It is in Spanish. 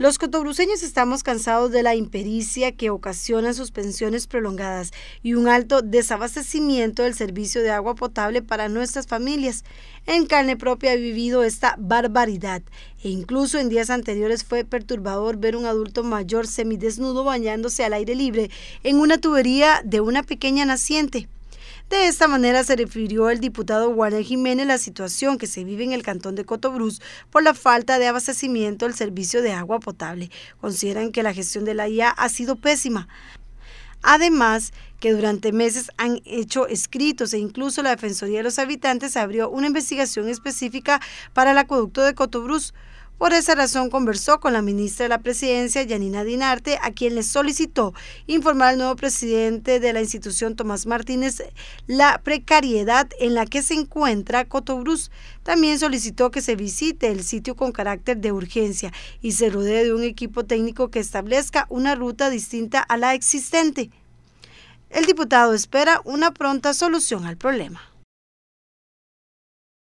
Los cotobruceños estamos cansados de la impericia que ocasiona suspensiones prolongadas y un alto desabastecimiento del servicio de agua potable para nuestras familias. En carne propia he vivido esta barbaridad e incluso en días anteriores fue perturbador ver un adulto mayor semidesnudo bañándose al aire libre en una tubería de una pequeña naciente. De esta manera se refirió el diputado Warner Jiménez la situación que se vive en el cantón de Cotobruz por la falta de abastecimiento del servicio de agua potable. Consideran que la gestión de la IA ha sido pésima. Además, que durante meses han hecho escritos e incluso la Defensoría de los Habitantes abrió una investigación específica para el acueducto de Cotobruz, por esa razón conversó con la ministra de la Presidencia, Yanina Dinarte, a quien le solicitó informar al nuevo presidente de la institución, Tomás Martínez, la precariedad en la que se encuentra Cotobruz. También solicitó que se visite el sitio con carácter de urgencia y se rodee de un equipo técnico que establezca una ruta distinta a la existente. El diputado espera una pronta solución al problema.